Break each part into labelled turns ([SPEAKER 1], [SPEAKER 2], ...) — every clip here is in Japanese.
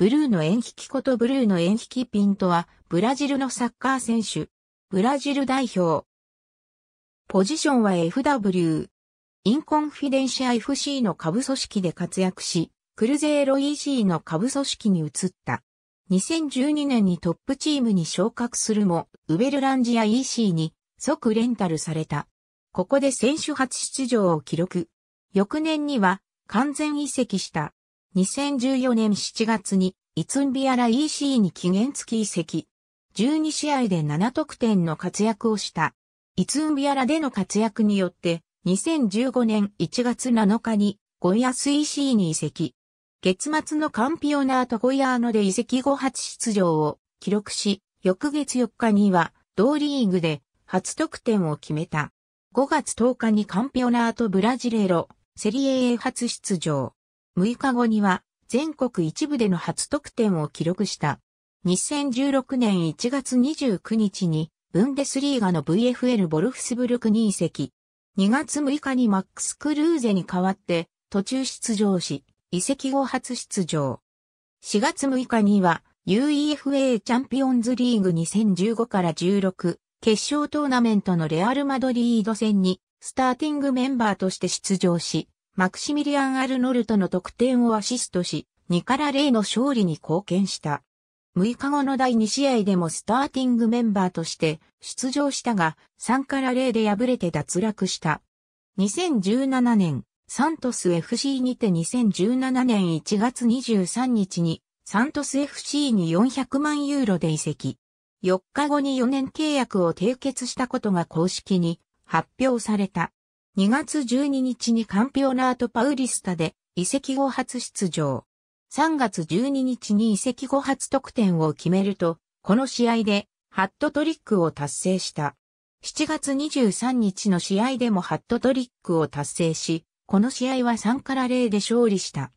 [SPEAKER 1] ブルーの縁引きことブルーの縁引きピントは、ブラジルのサッカー選手。ブラジル代表。ポジションは FW。インコンフィデンシア FC の下部組織で活躍し、クルゼーロ EC の下部組織に移った。2012年にトップチームに昇格するも、ウベルランジア EC に即レンタルされた。ここで選手初出場を記録。翌年には完全移籍した。2014年7月にイツンビアラ EC に期限付き移籍。12試合で7得点の活躍をした。イツンビアラでの活躍によって、2015年1月7日にゴイアス EC に移籍。月末のカンピオナートゴイアーノで移籍後初出場を記録し、翌月4日には同リーグで初得点を決めた。5月10日にカンピオナートブラジレロ、セリエ A 初出場。6日後には全国一部での初得点を記録した。2016年1月29日にブンデスリーガの VFL ボルフスブルクに移籍。2月6日にマックス・クルーゼに代わって途中出場し、移籍後初出場。4月6日には UEFA チャンピオンズリーグ2015から16決勝トーナメントのレアル・マドリード戦にスターティングメンバーとして出場し、マクシミリアン・アルノルトの得点をアシストし、2から0の勝利に貢献した。6日後の第2試合でもスターティングメンバーとして出場したが、3から0で敗れて脱落した。2017年、サントス FC にて2017年1月23日に、サントス FC に400万ユーロで移籍。4日後に4年契約を締結したことが公式に発表された。2月12日にカンピオナートパウリスタで移籍後初出場。3月12日に移籍後初得点を決めると、この試合でハットトリックを達成した。7月23日の試合でもハットトリックを達成し、この試合は3から0で勝利した。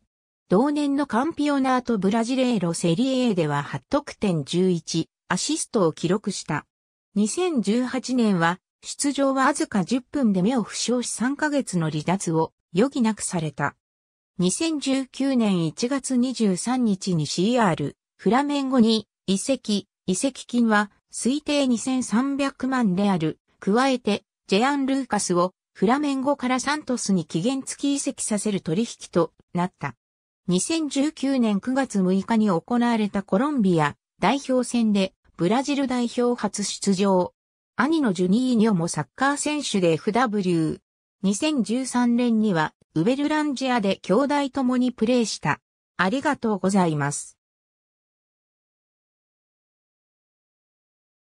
[SPEAKER 1] 同年のカンピオナートブラジレーロセリエでは8得点11、アシストを記録した。2018年は出場はわずか10分で目を負傷し3ヶ月の離脱を余儀なくされた。2019年1月23日に CR フラメンゴに移籍、移籍金は推定2300万である。加えてジェアン・ルーカスをフラメンゴからサントスに期限付き移籍させる取引となった。2019年9月6日に行われたコロンビア代表戦でブラジル代表初出場、兄のジュニーニョもサッカー選手で FW。2013年にはウベルランジアで兄弟ともにプレーした。ありがとうございます。